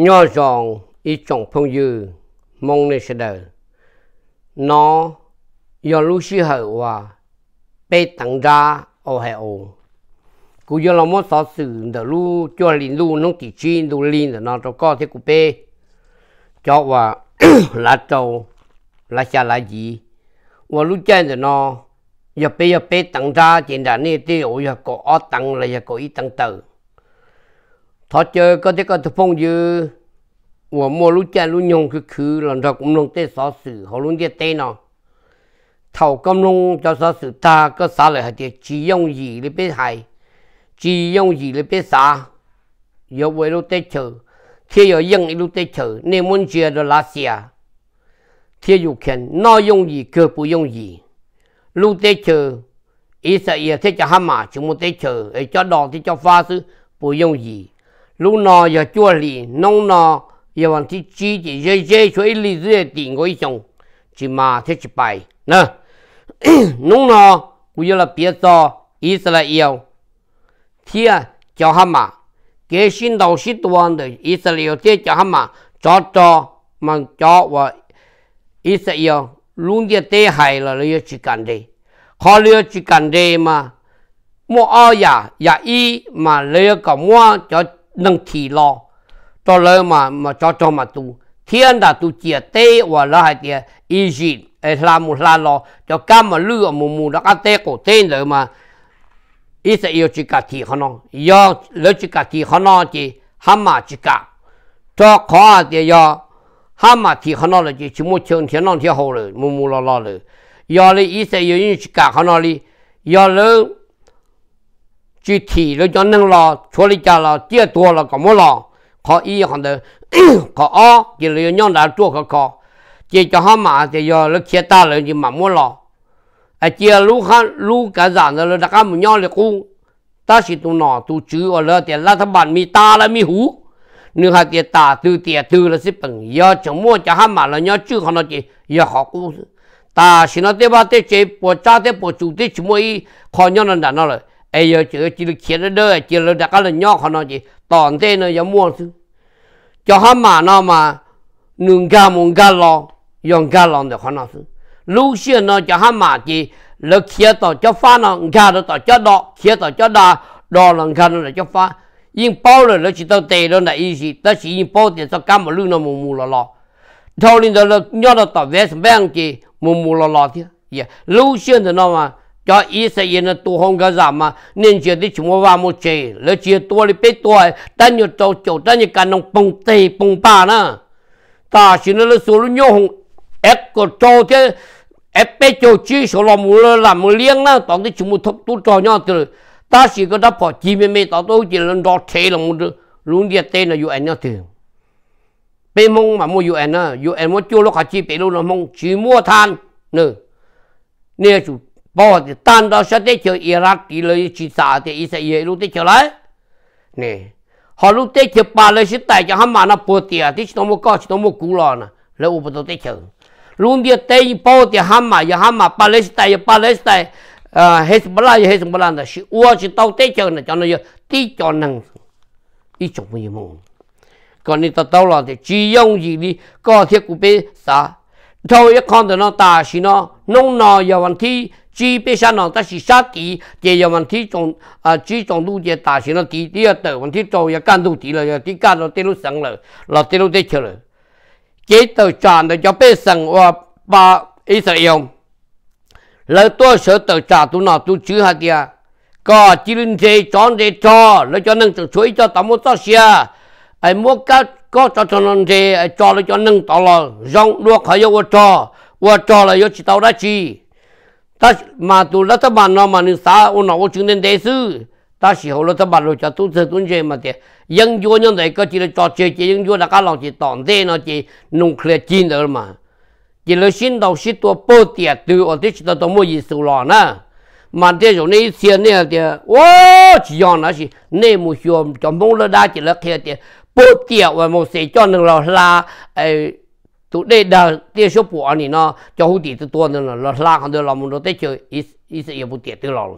น่อจองอีจงพงยูมองในเสดนอยอลูชิเหรอว่าเปตังดาโอเฮโอกูยอลมอสสื่อเดลูจวนลินลูน้องติชินดูลินเดนอตก็เทกูเปจอกว่าลาโจลาชาลาจีว่ารู้แจ้งเดนออย่าไปอย่าไปตั้งดาจินดานี่ที่โอ้ยก็อตั้งเลยอยก็อีตั้งเตอร์ thọ chơi có thể có thể phong như và mua lũ cha lũ nhung cứ cứ lần đầu cũng nông tê xó sự họ luôn tê tê nó thầu công nông cho xó sự ta có xá lại hạt chỉ dùng gì để biết hại chỉ dùng gì để biết xá yếu về lũ tê chờ khi yếu dân lũ tê chờ nên muốn chia được lá xìa khi yếu khen nó dùng gì cơ bù dùng gì lũ tê chờ ý sợ yếu thế cho hàm mà chúng muốn tê chờ để cho đỏ thì cho pha sư bù dùng gì lúc nọ giờ chua lì nông nọ giờ vẫn chỉ chỉ chỉ dây dây cho ít lì dây tiền của ít chồng chỉ mà thế chỉ bài nè nông nọ cũng giờ là biết cho yêu, thì à, cho hả mà cái sinh đầu sinh đoàn được Israel thế cho hả mà cho cho mà cho và yêu, luôn đi tê hại là lấy chỉ cần đi họ lấy chỉ cần đi mà mua ở nhà nhà y mà lấy cả mua cho nâng thì lo cho lỡ mà mà cho cho mà tu thiên đã tu chia tê và là hai tia y gì ấy là một là lo cho cam mà lừa mù mù đã cái tê cổ tên rồi mà ít sẽ yêu chỉ cả thì khó nó do lỡ chỉ cả thì khó nó chỉ ham mà chỉ cả cho khó à thì do ham mà thì khó nó là chỉ chỉ một trường thiên non thiên hậu rồi mù mù lo lo rồi do lấy ít sẽ yêu chỉ cả khó nó đi do lỡ chỉ thì nó cho nên là chỗ lý cha là chia tua là có mua là có ý hẳn đó có ó chỉ là nhóm đã chua có có chỉ cho họ mà thì giờ nó chia ta là chỉ mà mua à, là à chia lúc khác lúc cả giản rồi đã có một nhóm là cũng chỉ tu nọ tu chữ tiền là thằng bạn mi ta là mi hú nếu hai tiền ta từ tiền từ là sẽ giờ chẳng mua cho họ mà là nhóm chữ họ nó chỉ giờ họ cũng ta chỉ nó tế ba tế chế cha tế bỏ chủ tế chỉ mua ý khó nhóm là đã nói ai giờ chỉ chỉ được chia đỡ chỉ là đã có là nhóc họ nói gì toàn thế nó giờ mua chứ cho họ mà nó mà nương ga muốn ga lo dùng ga lo được họ nói chứ lúc xưa nó cho họ mà chỉ là kia tao cho pha nó ga nó tao cho đó kia tao cho đó đó là ga nó là cho pha nhưng bao rồi nó chỉ tao tệ đó là ý gì ta chỉ nhưng bao tiền cho cam một lúc nó mù mù lo lo thôi nên đó là nhóc nó tao vẽ sang bên chỉ mù mù lo lo thế lúc xưa nó mà cho ý sẽ yên là tu hong cái giảm mà nên chuyện đi chúng vào một chế lỡ chuyện tua đi biết tua ta nhiều châu chỗ ta nhiều cái nông bông tê bông ba na ta chỉ nó là số lúc nhau hong ép có trâu thế ép bé chỗ chỉ số làm mù làm mù liêng nữa, toàn đi chúng một thúc tu trò nhau từ ta chỉ có đáp họ chỉ mê mê tao tôi chỉ lần đó thế là một luôn đi tên là UN nhau từ bên mông mà mua UN á UN mua chua lúc hạt chi bên luôn là mông chỉ mua than nữa nè chủ บอกตตันเราเชดเชยอิรักอีเลยจีซาเตอิสเอลทีิเชลัยนี่ฮาลุเติเชปาเลยชิตายจะหามานาปวดเตียที่ชิโนมก็ชิโนมกูรอนะแล้วอุปตุติเชลุงเดียเตยปอดเตหามาอย่าหามาปาเลสไตยปาเลสไตยเฮสบลาเฮสบลานะชิอัวชิโตเตชินะจันนยที่จอนังอีจงม่มงก่อนนี้ตัดเรา่จียงยี่ลีก็เทียกูเป็นสาเท่าอีกคนเดียวตาชิโนนงนอยวันที่ chỉ bây giờ nó ta chỉ sao đi? chỉ là vấn đề à chỉ trong đủ chỉ đại sinh nó tí tí là tới vấn đề trong là 干 đủ tí là rồi là tí nó tí chưa rồi chỉ tới chọn được cho bây sáng và ba Israel tôi sợ tới chọn tụi nó tụi chữ hạt địa có chỉ linh thế chọn thế cho lấy cho cho tao muốn tao xia ai muốn cá có cho cho nâng thế à, cho lấy cho nâng tao là rong luộc hay vô cho vô cho là vô chỉ tao đã chi ta mà tu lát ta bàn nó mà nên sa ô nó ô chứng đến đệ sư ta chỉ hồ lát ta bàn rồi cho tu sơ tuân chế mà thế dân vua nhân đấy có chỉ là cho chơi chỉ dân vua là cả lòng chỉ tòn thế nó chỉ nung khlia chín rồi mà chỉ là xin đầu xin tua bơ tiệt từ ở thế chỉ là tôi mua gì sầu lò na mà thế rồi này tiền này thì ô chỉ do nó chỉ nên một chuyện cho mông là đa chỉ là kia thì bơ tiệt và một sẽ cho nên là là ấy tu đây đã tiêu số bộ anh nó cho hữu tiền tôi nữa là là hàng đó là một đó tới chơi ít ít sẽ bộ tiền tôi rồi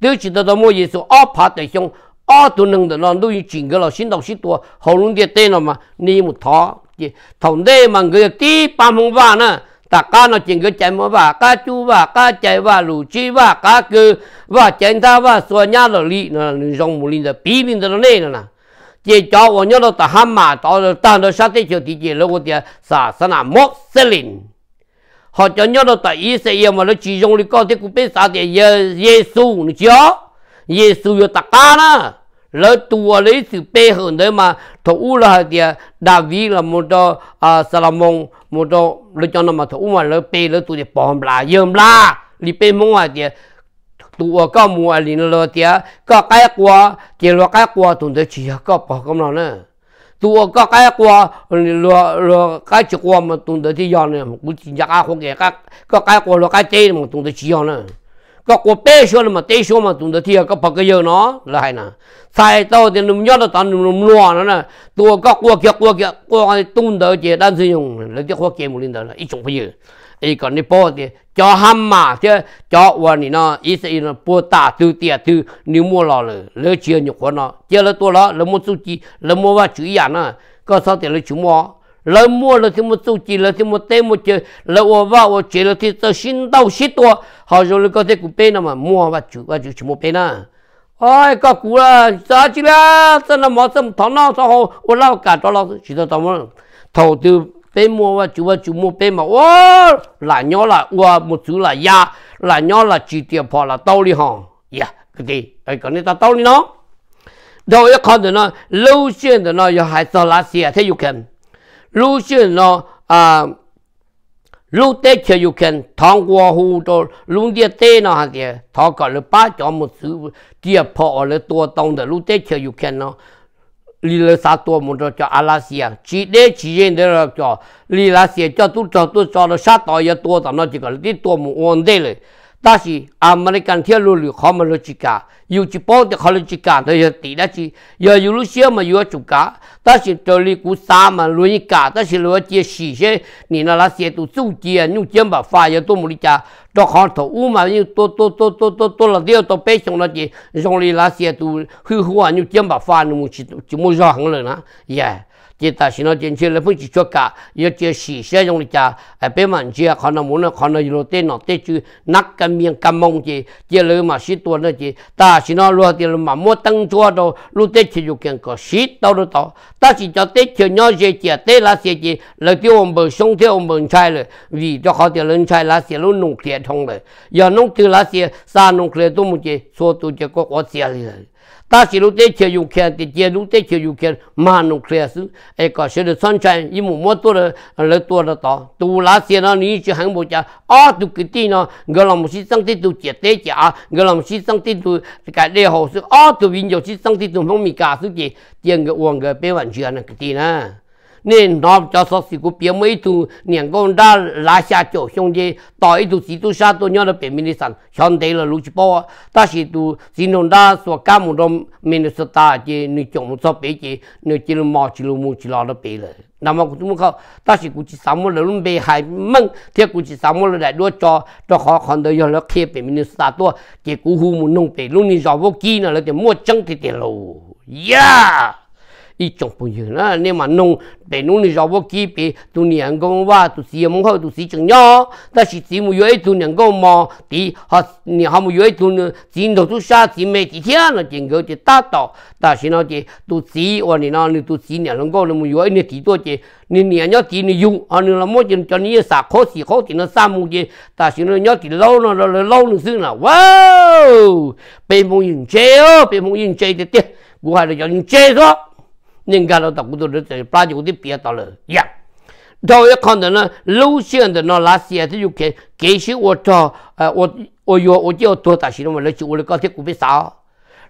tiêu chỉ tôi mua mỗi số ở phát đại xong ở tu nâng đó nó tôi chuyển cái là sinh đầu xin tua hầu luôn tiền tên nó mà ni một thọ chỉ thằng đây mà người tí ba mươi ba nữa ta cá nó chuyển cái chạy mà ba cá chú ba cá chạy ba lù chi ba cá cứ ba chạy ta ba xua nhà là lì nó rong mù linh đó bí linh đó này nè chỉ cái thế sao Giê cho 我娘的打哈嘛，到当到下地球地界了，我的啥啥那莫斯林，好叫娘的打以色列嘛，那其中的高的古贝啥的耶耶稣，你叫耶稣有打干了。lỡ tua lấy sự bê hơn đấy mà thủ là địa à, David là một đó à, à Salomon một đó à, lỡ cho nó mà thủ mà lỡ bê lỡ tụi thì bỏ là dơm la li bê mong à địa tụ có mua ali nó lo tia có cái qua chỉ lo cái qua tụi tôi chỉ có bỏ công nó nữa tụ có cái qua lo lo cái chỉ qua mà tụi tôi chỉ dọn nữa cũng chỉ nhắc không kể các có cái qua lo cái chế mà tụi tôi chỉ dọn nữa có qua bé số mà té số mà tụi tôi chỉ có bỏ cái giờ nó là hay nè sai tao thì nụm nhớ là tao nụm lo nó nè tụ có qua kia qua kia qua tụi tôi chỉ đang sử dụng lấy cái qua kia một linh đó là ít chủng phải gì ý còn đi bố thì cho ham mà chứ cho qua thì nó ít thì nó bố ta từ tiền từ nếu mua lò rồi lỡ chia nhục của nó chia lỡ tua lỡ lỡ mua su chi lỡ mua vào chữ giả nó có sao thì lỡ chúng mua lỡ mua lỡ thì mua su chi lỡ thì mua tê mua chơi lỡ mua vào ô chơi lỡ thì tớ xin đâu xít tua họ rồi lỡ có thể cũng bên mà mua vào chữ vào chữ chúng mua bên à ôi có cú là sao chứ là sao nó mất xong thằng nào sao hồ ô lao cả cho lao chỉ cho tao muốn thầu tư bé mua và chú và chú mua bé mà ô là nhỏ là qua một chú là ya là nhỏ là chỉ tiền phò là tao đi hòn ya cái gì cái cái này ta tao đi nó đâu có con được nó lưu xuyên được nó giờ hai sao lá xì thế you can lưu xuyên nó à lưu tế chờ you can thong qua hồ đồ lưu địa tế nó hả gì thọ cả là ba chó một chú tiền phò là tua tông được lưu tế chờ you can nó li le sa tua mo cho cho ala sia chi de chi yen de cho li la sia cho tu cho tu cho nó sa to ya tua ta nó chỉ có đi tua mo on de le 但是阿们的钢铁路里好么路几家，有一包的好路几家，都要地那去，要有路些么有住家，但是这里古啥么路一家，但是路些细些，你那那些都走街，你肩膀发也多么的家，到行头乌嘛，你多多多多多多了掉到北上那些，让你那些都恢复啊，你肩膀发你么去就么绕行了呢，耶。chỉ ta xin nói chuyện chưa là phải chỉ cho cả giờ chỉ xì xe trong nhà à bé mà chưa, khả năng muốn khả năng rồi tên nó tên chứ nắc cái miệng cái mông chỉ chỉ lỡ mà xí tuần nữa chỉ ta xin nói lúa thì mà mua tăng cho đâu lúa tết chỉ dùng cái có xí đâu đâu đó ta chỉ cho tết chỉ nhau gì chỉ tết là gì chỉ là tiêu ông bờ xong tiêu ông bờ trai rồi vì cho họ tiêu lên trai là gì luôn nông thiệt thông rồi giờ nông tiêu là gì sao nông thiệt tôi muốn chỉ số tôi chỉ có có tiền rồi ta chỉ lúc tế chơi dùng khen thì chơi lúc tế chơi dùng khen mà nó khéo sự ai có sự được sẵn sàng như một mốt tôi là tôi là tao tu lá xe nó ní chứ hàng bộ cha à tu cái tí nó người làm sĩ sang tí tu chết tế chả người làm sĩ sang tí tu cái đề hồ sự à tu vinh dầu sĩ sang tí tu không mi cả sự gì tiền người uống người bé vẫn chưa là cái tí na nên nó cho số sĩ của bia mấy tu niệm con đã lá xa chỗ xong đi tỏi tu sĩ tu sa tu nhau là bề mình sản xong đấy là lúc chỉ bỏ ta sĩ tu sĩ nó đã sọ cả một đồng mình sọ ta chỉ nữ chồng một sọ bia chỉ nữ chỉ là mò chỉ là mu chỉ là nó bia rồi nằm mà cũng không ta sĩ cũng chỉ sáu mươi lần bề hại măng thế cũng chỉ sáu mươi lần đại đua cho cho khó còn đời rồi là kia bề mình sa tua chỉ cũng hù một nông bề lúc này giàu vô kia là để mua chân thì tiền lầu yeah 一种不有那你嘛弄，得弄你让我给别，都年工哇，都是门口都是重要，但是只没有一种能够嘛，第哈你还没有一种呢，只头都下只没几天了，整个就打倒，但是呢的都只我你那你都只年能够那么有一年几多的，你年要只你用啊，你那么就叫你啥考试考点那三亩的，但是呢要只老了老老了是了，哇，被蒙人追哦，被蒙人追的的，我还得叫人追着。人家都大古多人都把旧的变到了，呀，到一看到那路线的那垃圾，他就捡给些我龊，呃，我我我就我拖大些的嘛，垃圾我的高铁股票撒。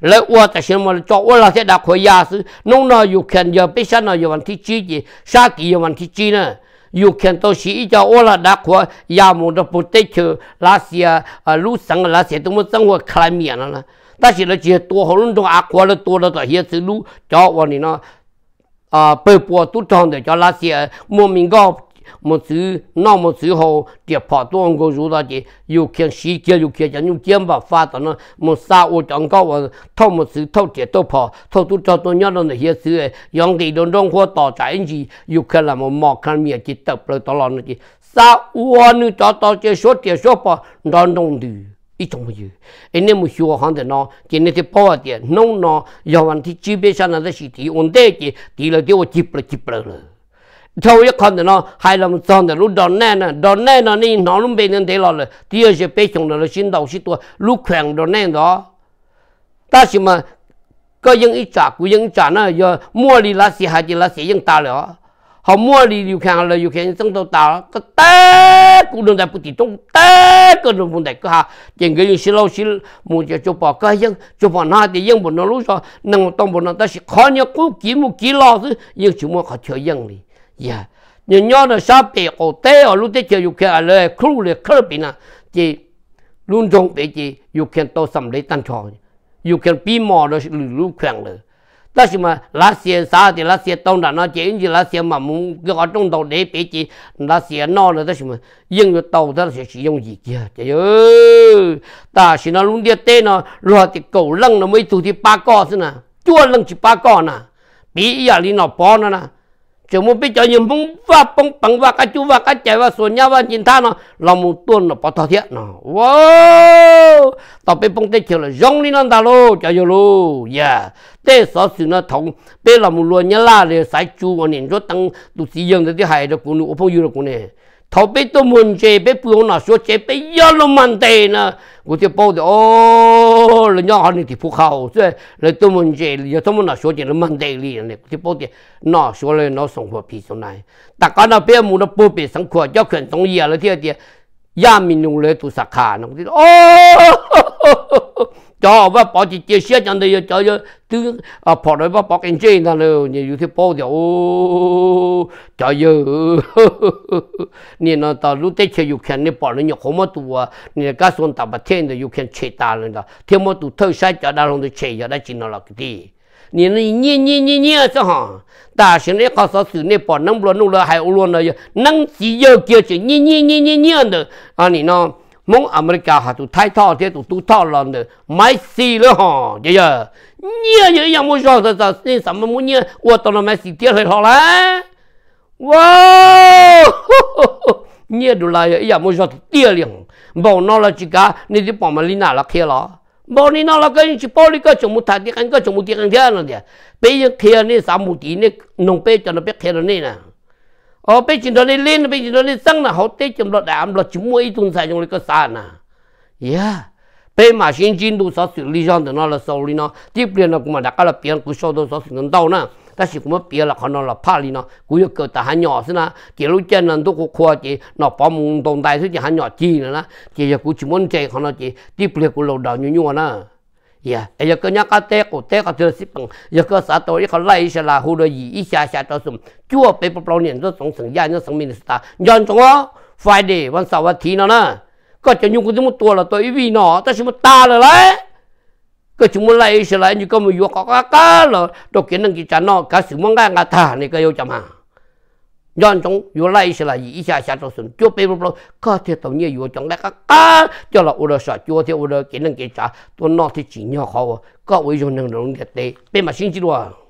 来，我大些的嘛，找我那些袋回家时，侬那又看见白相那一万只鸡，杀鸡一万只鸡呢？又看到是伊只窝了大块鸭毛的布袋去那些啊，路上的那些都没生活看来面了呢？大些那些多好弄多阿乖了，多了这些子路找我年呢。à ờ, bờ bùa tu tròn cho lá xe mua mình gạo một thứ nó một thứ hồ địa phò tu ông cô rú đó chị yêu kia yêu kiện chẳng yêu kiện phát đó một sa ô chẳng và thâu một thứ thâu địa tu phò thâu tu cho tôi nhớ nó là sự yang thì đông đông hoa tỏ trái anh chị yêu kiện là một mỏ khăn miệng chị tập rồi tỏ lòng chị sa ô nữ cho tỏ số địa số phò đông đông đi ít anh em nào, cái này thì là, con nó thì, rồi. nào, hai lần tròn là lúc đó nè nè đó nè nó nên, nó lúc bên nên thế là là tiêu sẽ bé chồng là sinh đạo sĩ tua lúc khoảng đó nè đó ta chỉ mà có những ít trả của những trả nó giờ mua đi là xì hai là xì những ta rồi Hamwali liukang la yukang sang to ta ka ta ku dong da puti tong ta ka dong bun dai ka ha jeng ge yin shilo shil mu je cho pa ka yang cho pa na de yang bun lu so nang tong bun ta shi khan ya ku ki mu ki la su yin chu mo kha cho yang li ya nyo nyo da sha pe ko te o lu te che yukang la khu le khar bi na ji lun dong pe ji yukang to sam le tan cho yukang bi mo da lu lu khang le đó mà lá xe xa thì lá xe tông đã nó chỉ như lá xe mà muốn cái họ trong đầu để bị chỉ lá xe nó là đó mà riêng cái tàu đó sẽ sử dụng gì kia trời ơi ta chỉ nó luôn đi tên nó rồi thì cầu lăng nó mới tụt thì ba co thế nè chua lăng chỉ ba co nè bị giờ đi nó bỏ nó nè chỉ muốn biết cho những bông và bông bằng và cái chú và cái chạy và sổ nhau và nhìn tha nó là một tuần là bỏ thọ thiện nó wow tao biết bông tê chỉ là giống như nó ta lô cho vô lô yeah tê sợ sự nó thông bê là một luôn nhớ là để sai chú và nhìn rốt tăng tụ sĩ dân để cái hại được của nữ phong yêu được của này 头被都问这被不用那说这被要了满地呢，我就报的哦，人家喊你的不好，这来都问这，要他们那说这了满地里呢，我就报的那说了那生活皮出来，大家那别木那不别生活，要肯同意了，第二点，亚民用来做啥卡呢？我就哦。cho và bỏ chỉ chia sẻ cho đây cho cho thứ à bỏ rồi và bỏ kinh chế là nó như thế bỏ được cho giờ nên là ta lúc tết chơi nên bỏ nên nhiều không mất tu à nên các son ta bắt thiên được ukraine chơi ta lên đó thêm mất tu thâu sai cho đa lòng được chơi cho đã chín nó là cái gì nên nó nhẹ nhẹ nhẹ nhẹ sao hả ta xin lấy khó sở sự nên bỏ nâng luôn nâng là hay luôn rồi nâng chỉ giờ kia chỉ nhẹ nhẹ nhẹ nhẹ nhẹ được à nên mong America họ tu thay thọ thế tụ tụ thọ lần được máy xì nữa hả dạ, dạ. vậy giờ nhớ nhớ yang muốn cho sao sao xin sắm mà muốn nhớ ô tô nó máy xì tiếc hơi thọ lá wow nhớ đủ lại giờ yang muốn cho tiếc liền bảo nó là chỉ cả nên thì bảo mà lina là kia lo bảo lina là cái chỉ bảo đi cái chúng một thay cái cái chúng một tiếc cái thế nào đấy bây giờ anh này sắm một tí này nông bê cho nó biết kia rồi này nè ô ờ, bây chỉ đó đi lên bây chỉ đó đi sang là họ tết chúng nó đảm là chúng mua ít tuần sai chúng nó sàn à yeah bây mà xin chín đủ sáu sự lý do thì nó là sâu lý nó tiếp liền là cũng mà đã có là biến cũng sau đó sáu sự đâu nè ta chỉ cũng biết là họ là phá lý nó cũng yêu cầu ta hắn xí na chỉ lúc chân là tôi cũng khoa chỉ nó bỏ mùng tồn tại chứ chỉ hắn nhỏ chi nữa na chỉ giờ cũng chỉ muốn chạy họ chỉ tiếp liền cũng lâu đầu như như nè ยะเอยก็ยักเตะกูเตะก็เจอสิปังยักก็สาตัวยอกก็ไล่ฉลาหูเลยีอีชาชาตัวสมจ่วไปเปลอาเนี่ยตัวสงสัญญาเนีสังมินสตาย้อนตรงอ่ะไฟเดย์วันเสาร์วันทีนั่นนะก็จะยุ่งกันทั้งตัวละตัวอีวีนอแต่ชิมตาเลยไรก็ชิมไล่ฉลาอยู่ก็มีโยกก็ก้าเลยตัวเก่งนั่งกิจจานอกระสือมังงะงาตาเนี่ก็่ยจะมา nhân chúng vừa lấy sẽ là gì xa xa trong sân chúa bê bê có thể tổng nhiên vừa trong lại các cá cho là ura sợ chúa thì ura kỹ năng kỹ trả tôi nói thì chỉ nhỏ khó có ui dùng năng lượng đẹp tê bê mà xin chứ đùa